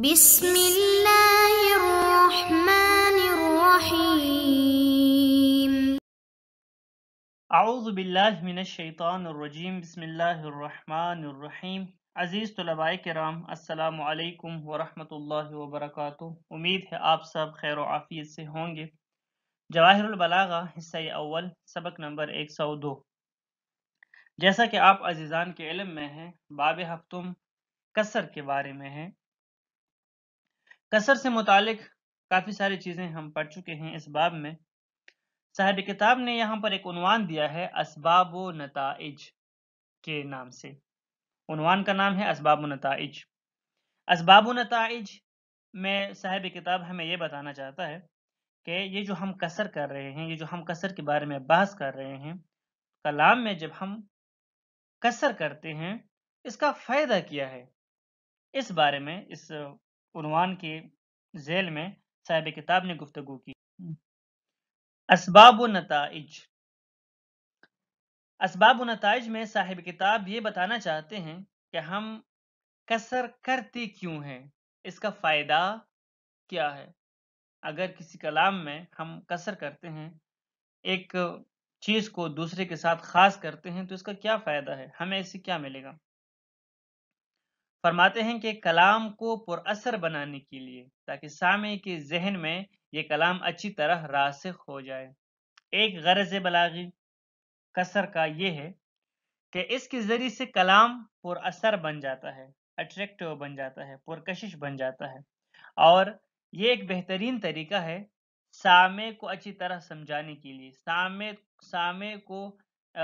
بسم الله الرحمن الرحيم अऊज़ बिल्लाशैतानरजीम बसमीम अज़ीज़ तलबा कराम असलकम उम्मीद है आप सब खैर आफ़ियत से होंगे जवाहरबलागा हिस्सा अव्वल सबक नंबर एक सौ दो जैसा कि आप अजीज़ान के इलम में हैं बाब हफ्तुम कसर के बारे में हैं कसर से मुतल काफ़ी सारी चीज़ें हम पढ़ चुके हैं इस बाब में साहब किताब ने यहाँ पर एक उनवान दिया है इसबाब नतज के नाम से उनवान का नाम है इसबाब नतज इसबाब नतज में साहब किताब हमें ये बताना चाहता है कि ये जो हम कसर कर रहे हैं ये जो हम कसर के बारे में बहस कर रहे हैं कलाम में जब हम कसर करते हैं इसका फ़ायदा क्या है इस बारे में इस उनवान के जेल में साहिब किताब ने गुफ्तगु की इसबाब नतज इसबाब नतज में साहिब किताब ये बताना चाहते हैं कि हम कसर करते क्यों हैं इसका फ़ायदा क्या है अगर किसी कलाम में हम कसर करते हैं एक चीज़ को दूसरे के साथ ख़ास करते हैं तो इसका क्या फ़ायदा है हमें इससे क्या मिलेगा फरमाते हैं कि कलाम को पुरअसर बनाने के लिए ताकि सामे के जहन में ये कलाम अच्छी तरह रासिक हो जाए एक गर्ज बलागी कसर का ये है कि इसके ज़रिए से कलाम पुरअसर बन जाता है अट्रैक्टिव बन जाता है पुरकशिश बन जाता है और ये एक बेहतरीन तरीका है सामे को अच्छी तरह समझाने के लिए सामे सामे को आ,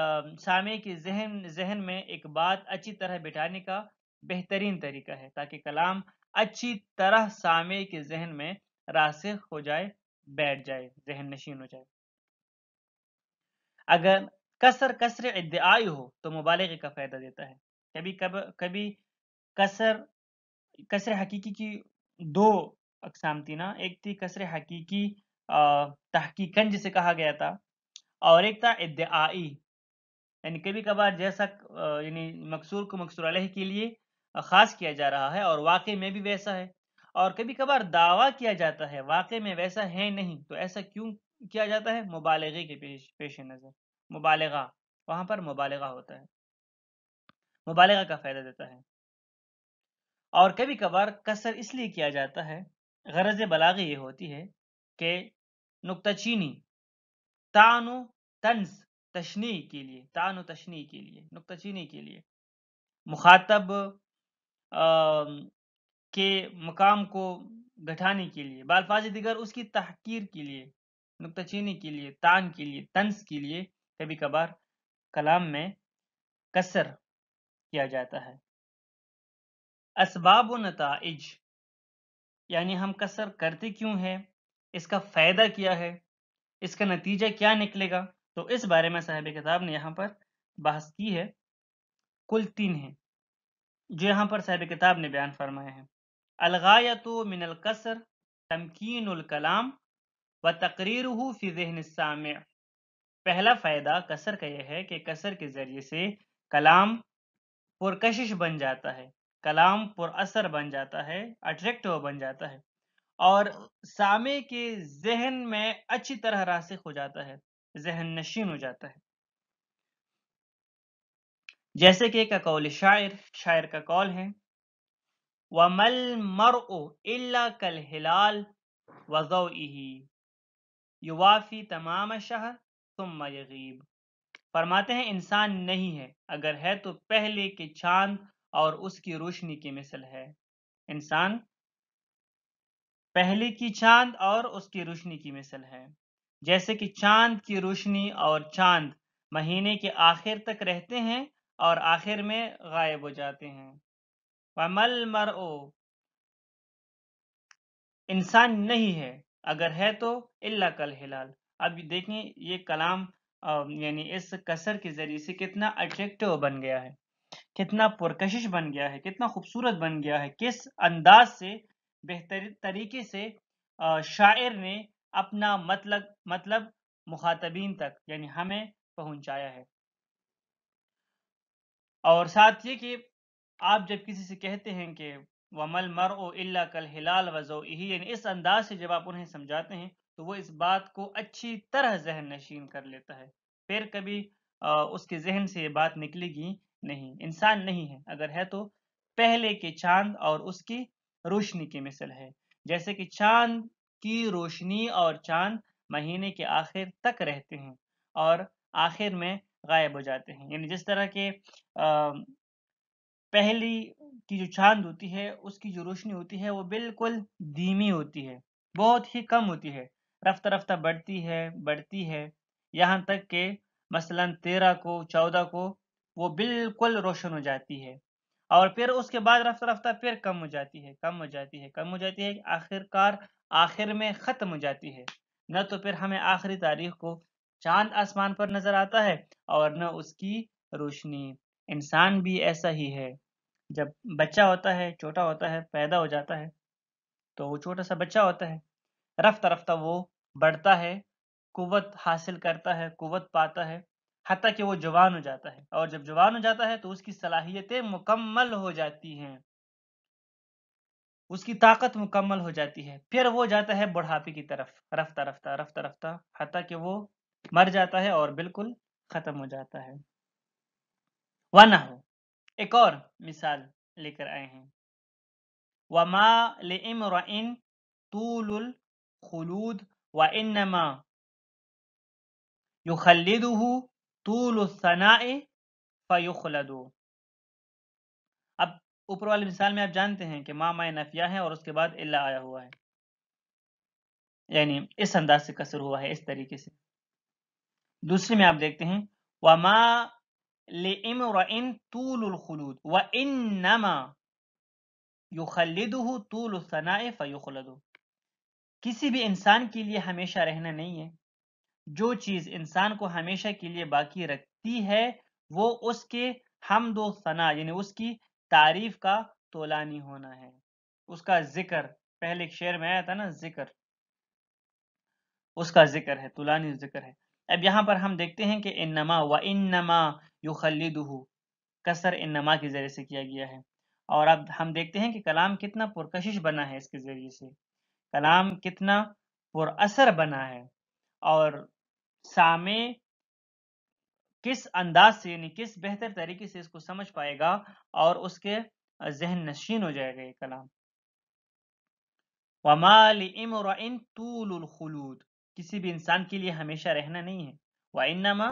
सामे के जहन जहन में एक बात अच्छी तरह बिठाने का बेहतरीन तरीका है ताकि कलाम अच्छी तरह सामे के जहन में रासिक हो जाए बैठ जाए जहन नशीन हो जाए अगर कसर कसर इद्दाई हो तो मुबालगे का फ़ायदा देता है कभी कब कभी कसर कसर हकीकी की दो अकसाम थी ना एक थी कसर हकीकी तहकीकन जिसे कहा गया था और एक था इद्दाई यानी कभी कभार जैसा यानी मकसूर को मकसूर अलह के लिए खास किया जा रहा है और वाकई में भी वैसा है और कभी कभार दावा किया जाता है वाकई में वैसा है नहीं तो ऐसा क्यों किया जाता है मुबालगे के पेश पेश नज़र मुबालगा वहाँ पर मुबालगा होता है मुबालगा का फ़ायदा देता है और कभी कभार कसर इसलिए किया जाता है गरज बलागे ये होती है कि नुकतचीनी तानु तंज तशनी के लिए तान तशनी के लिए नुकतचीनी के लिए मुखातब के मकाम को घटाने के लिए बालफाज दिगर उसकी तहकीर के लिए नुकतचीनी के लिए तान के लिए तंस के लिए कभी कभार कलाम में कसर किया जाता है असबाब नतज यानी हम कसर करते क्यों है इसका फ़ायदा क्या है इसका नतीजा क्या निकलेगा तो इस बारे में साहब किताब ने यहाँ पर बहस की है कुल तीन है जो यहाँ पर साहब किताब ने बयान फरमाए हैं अलगायत मिनल कसर तमकीन कलाम व तकरीर फ़ी जहन साम पहला फ़ायदा कसर का यह है कि कसर के ज़रिए से कलाम पुरकशिश बन जाता है कलाम असर बन जाता है अट्रैक्टिव बन जाता है और सामे के जहन में अच्छी तरह रासिक हो जाता है जहन नशीन हो जाता है जैसे कि का कौल शायर शायर का कौल है वमल मर इल्ला कल हिलाल वजो युवाफी तमाम शहर तुम यगीब फरमाते हैं इंसान नहीं है अगर है तो पहले के चांद और उसकी रोशनी की मिसल है इंसान पहले की चांद और उसकी रोशनी की मिसल है जैसे कि चांद की रोशनी और चांद महीने के आखिर तक रहते हैं और आखिर में गायब हो जाते हैं वमल मर ओ इंसान नहीं है अगर है तो इल्ला कल हिलाल अब देखें ये कलाम यानी इस कसर के जरिए से कितना अट्रेक्टिव बन गया है कितना पुरकशिश बन गया है कितना खूबसूरत बन गया है किस अंदाज से बेहतर तरीके से शायर ने अपना मतलब मतलब मुखातबीन तक यानी हमें पहुंचाया है और साथ ये कि आप जब किसी से कहते हैं कि वमल मर ओ इला कल हिलाल वजो यही यानी इस अंदाज से जब आप उन्हें समझाते हैं तो वो इस बात को अच्छी तरह जहन नशीन कर लेता है फिर कभी उसके जहन से ये बात निकलेगी नहीं इंसान नहीं है अगर है तो पहले के चांद और उसकी रोशनी की मिसल है जैसे कि चांद की रोशनी और चांद महीने के आखिर तक रहते हैं और आखिर में गायब हो जाते हैं यानी जिस तरह के पहली की जो चांद होती है उसकी जो रोशनी होती है वो बिल्कुल धीमी होती है बहुत ही कम होती है रफ्ता रफ्ता बढ़ती है बढ़ती है यहाँ तक के मसलन तेरह को चौदह को वो बिल्कुल रोशन हो जाती है और फिर उसके बाद रफ्ता रफ्ता फिर कम हो जाती है कम हो जाती है कम हो जाती है आखिरकार आखिर में ख़त्म हो जाती है न तो फिर हमें आखिरी तारीख को चांद आसमान पर नजर आता है और न उसकी रोशनी इंसान भी ऐसा ही है जब बच्चा होता है छोटा होता है पैदा हो जाता है तो वो छोटा सा बच्चा होता है रफ्ता रफ्ता वो बढ़ता है कुवत हासिल करता है कुवत पाता है हती कि वो जवान हो जाता है और जब जवान हो जाता है तो उसकी सलाहियतें मुकम्मल हो जाती हैं उसकी ताकत मुकम्मल हो जाती है फिर वो जाता है बुढ़ापे की तरफ रफ्ता रफ्ता रफ्ता रफ्ता हती कि वो मर जाता है और बिल्कुल खत्म हो जाता है वना हो एक और मिसाल लेकर आए हैं वमा लेमरन व इन युखलदहू तूल सनाए अब ऊपर वाले मिसाल में आप जानते हैं कि माँ माए नफिया है और उसके बाद इल्ला आया हुआ है यानी इस अंदाज से कसर हुआ है इस तरीके से दूसरे में आप देखते हैं वमा लेमरन तूलखलूद व इन नमा युखलदह किसी भी इंसान के लिए हमेशा रहना नहीं है जो चीज़ इंसान को हमेशा के लिए बाकी रखती है वो उसके हमदो सना यानी उसकी तारीफ का तोलानी होना है उसका जिक्र पहले एक शेर में आया था ना जिक्र उसका जिक्र है तुलानी जिक्र है अब यहाँ पर हम देखते हैं कि इन नमा व इन नमा यू खलीदहू कसर इन नमा के ज़रिए से किया गया है और अब हम देखते हैं कि कलाम कितना पुरकशिश बना है इसके ज़रिए से कलाम कितना असर बना है और सामे किस अंदाज से यानी किस बेहतर तरीके से इसको समझ पाएगा और उसके जहन नशीन हो जाएगा ये कलाम वमाल इमरन तूल खलूद किसी भी इंसान के लिए हमेशा रहना नहीं है वाइनमा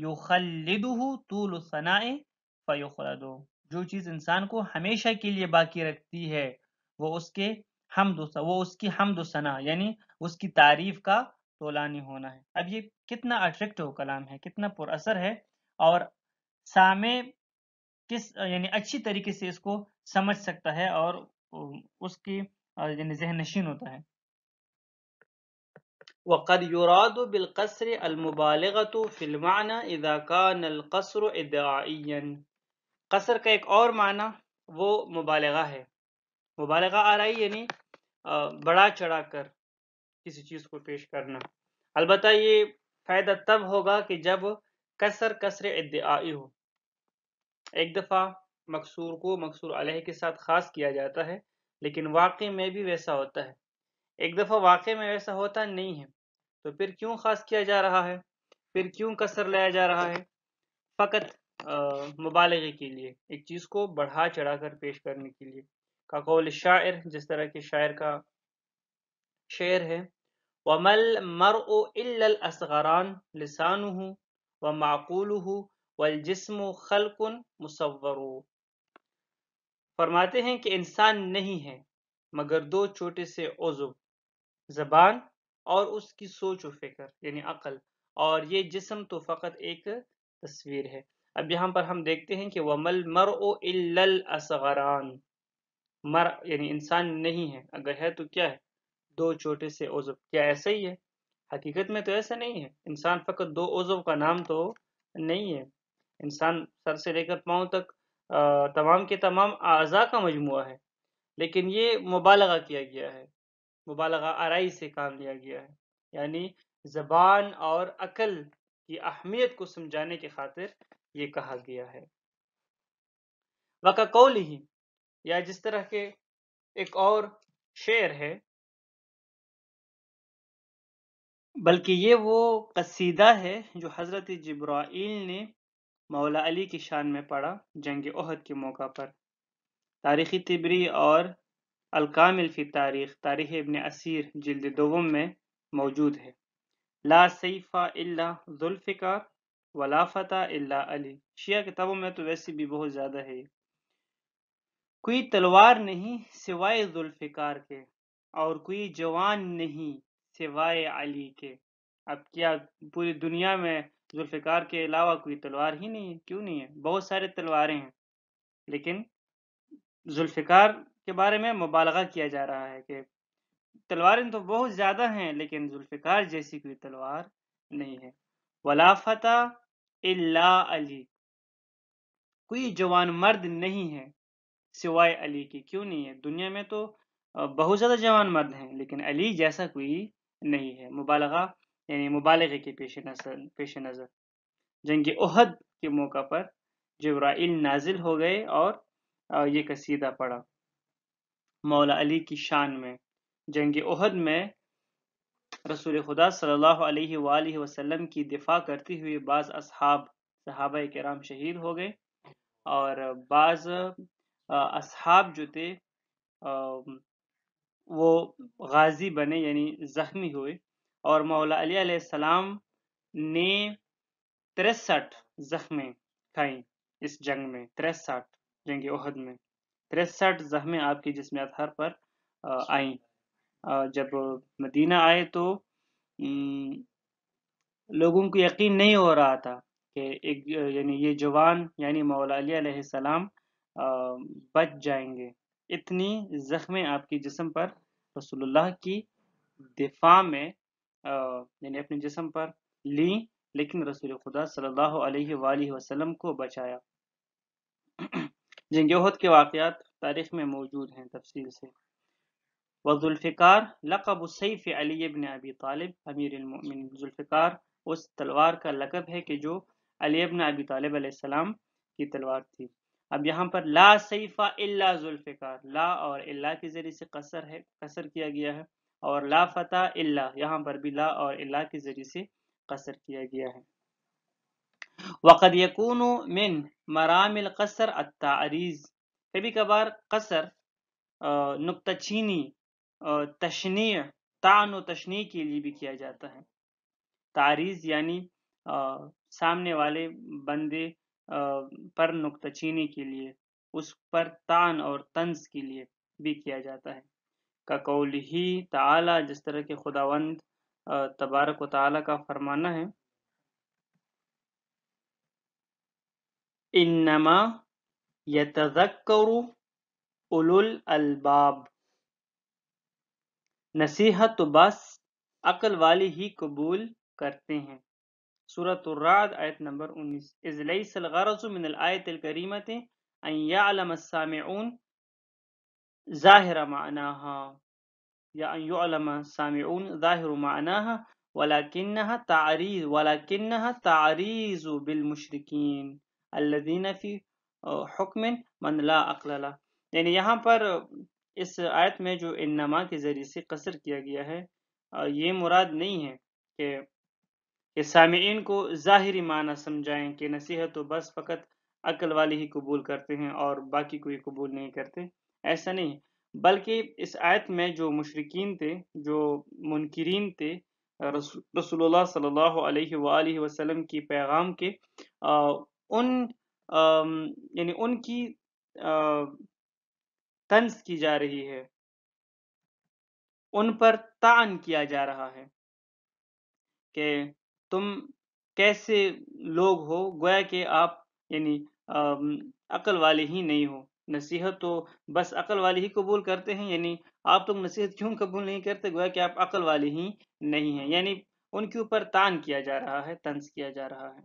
इनमा तूल सनाए फ़युखलदो जो चीज़ इंसान को हमेशा के लिए बाकी रखती है वो उसके हम वो उसकी दो सना यानी उसकी तारीफ का तोलानी होना है अब ये कितना अट्रैक्टिव कलाम है कितना पुरअसर है और सामे किस यानी अच्छी तरीके से इसको समझ सकता है और उसकी यानी जहन नशीन होता है वक़द युराद बिलकसर अलमुबालगत फ़िल्मान इदाकान अलकसर इदाइन कसर का एक और माना वो मुबालगा है मुबालगा आ रही यानी बड़ा चढ़ा कर किसी चीज़ को पेश करना अलबत् ये फ़ायदा तब होगा कि जब कसर कसर इदाई हो एक दफ़ा मकसूर को मकसूर अलह के साथ ख़ास किया जाता है लेकिन वाक़ में भी वैसा होता है एक दफ़ा वाक़ में वैसा होता नहीं है तो फिर क्यों खास किया जा रहा है फिर क्यों कसर लाया जा रहा है फ़कत मुबालगे के लिए एक चीज़ को बढ़ा चढ़ा कर पेश करने के लिए काकोल शायर जिस तरह के शायर का शेर है वमल मर असगरान लसान व माकूल वलजिस्म खलकुन मुसवर फरमाते हैं कि इंसान नहीं है मगर दो छोटे से ओजुब जबान और उसकी सोच व फिक्र यानी अकल और ये जिसम तो फ़कत एक तस्वीर है अब यहाँ पर हम देखते हैं कि वमल मर असगरान मर यानी इंसान नहीं है अगर है तो क्या है दो छोटे से ओजब क्या ऐसा ही है हकीकत में तो ऐसा नहीं है इंसान फ़कत दो ओजब का नाम तो नहीं है इंसान सर से लेकर पाँव तक तमाम के तमाम अज़ा का मजमु है लेकिन ये मुबालगा किया गया है मुबालगा आरई से काम लिया गया है यानी जबान और अकल की अहमियत को समझाने की खातिर ये कहा गया है वका कौल ही या जिस तरह के एक और शेर है बल्कि ये वो कसीदा है जो हज़रत जब्राइल ने मौला अली की शान में पढ़ा जंग ओहद के मौका पर तारीखी तिबरी और अलकामिल फ़ी तारीख तारीख इबन असीर जिल्द दोम में मौजूद है ला सईफ़ा इल्ला जुल्फ़िकार वला इल्ला अली शिया किताबों में तो वैसे भी बहुत ज़्यादा है कोई तलवार नहीं सिवाय जुल्फ़िकार के और कोई जवान नहीं सिवाय अली के अब क्या पूरी दुनिया में जुल्फ़िकार के अलावा कोई तलवार ही नहीं है क्यों नहीं है बहुत सारे तलवारें हैं लेकिन जुल्फ़िकार के बारे में मुबालगा किया जा रहा है कि तलवारें तो बहुत ज़्यादा हैं लेकिन जुल्फ़िकार जैसी कोई तलवार नहीं है वलाफता इल्ला अली कोई जवान मर्द नहीं है सिवाय अली के क्यों नहीं है दुनिया में तो बहुत ज़्यादा जवान मर्द हैं लेकिन अली जैसा कोई नहीं है मुबालगा यानी मुबालगे के पेश नजर पेश नज़र जंग उहद के मौका पर जब्राइल नाजिल हो गए और ये कसीदा पड़ा मौला अली की शान में जंग उहद में रसूल खुदा सल्लल्लाहु अलैहि सल्ला वसल्लम की दिफा करते हुए बाज़ असहाब सहाबा कराम शहीद हो गए और बाज़ अब जो थे वो गाजी बने यानी ज़ख्मी हुए और मौला अली सलाम ने तिरसठ जख्में खाई इस जंग में तिरसठ जंग उहद में तिरसठ जख्मे आपकी जिसम अतहर पर आई जब मदीना आए तो लोगों को यकीन नहीं हो रहा था कि एक यानी ये जवान यानी मौला बच जाएंगे इतनी जख्मे आपकी जिसम पर रसोल्ला की दिफा में यानी अपने जिसम पर ली लेकिन रसूल खुदा सल्लल्लाहु अलैहि वसल्लम को बचाया जंगहद के वाक़ात तारीख में मौजूद हैं तफसील से वजुल्फ़िकार लकब सैफ़ अली बिन अबी तालिब अमीर जुल्फ़िकार उस तलवार का लकब है कि जो अली इबन अबी तालिब सलाम की तलवार थी अब यहाँ पर ला सईफ़ा इल्ला जुल्फ़िकार ला और इल्ला के ज़रिए से कसर है कसर किया गया है और ला फ़तः इल्ला यहाँ पर भी ला और इल्ला के ज़रिए से कसर किया गया है वक़द यकून मिन मरामिल कसर अतारीज़ कभी कभार कसर नुकता छीनी तान तशनी के लिए भी किया जाता है तारीज़ यानी सामने वाले बंदे पर नुकता के लिए उस पर तान और तंज के लिए भी किया जाता है ककौल ही ताला जिस तरह के खुदावंद तबारक व ताला का फरमाना है इन्नमा यतजक्करु उलुल अलबाब नसीहत तो बस अकल वाले ही कबूल करते हैं सूरत राद आयत नंबर 19 इज़लैसलगरज़ु मिनल आयतिल करीमत अन यअलम अस्सामिऊन ज़ाहिर मानाहा या अन यअलम सामिऊन ज़ाहिर मानाहा वलाकिन्नहा तारीज़ वलाकिन्नहा तारीज़ु बिल मुशरिकीन अल्लदीनफ़ी हुक्मिन मनला अकलला यानी यहाँ पर इस आयत में जो इन के ज़रिए से कसर किया गया है ये मुराद नहीं है कि कि सामीन को ज़ाहरी माना समझाएं कि नसीहत तो बस फ़कत अकल वाले ही कबूल करते हैं और बाकी कोई कबूल नहीं करते ऐसा नहीं बल्कि इस आयत में जो मशरकिन थे जो मुनकरीन थे रसूलुल्लाह सल्लल्लाहु अलैहि वसल्लम की पैगाम के उन यानी उनकी तंस की जा रही है उन पर तान किया जा रहा है कि तुम कैसे लोग हो गोया कि आप यानी अकल वाले ही नहीं हो नसीहत तो बस अकल वाले ही कबूल करते हैं यानी आप लोग तो नसीहत क्यों कबूल नहीं करते गोया कि आप अकल वाले ही नहीं हैं यानी उनके ऊपर तान किया जा रहा है तंस किया जा रहा है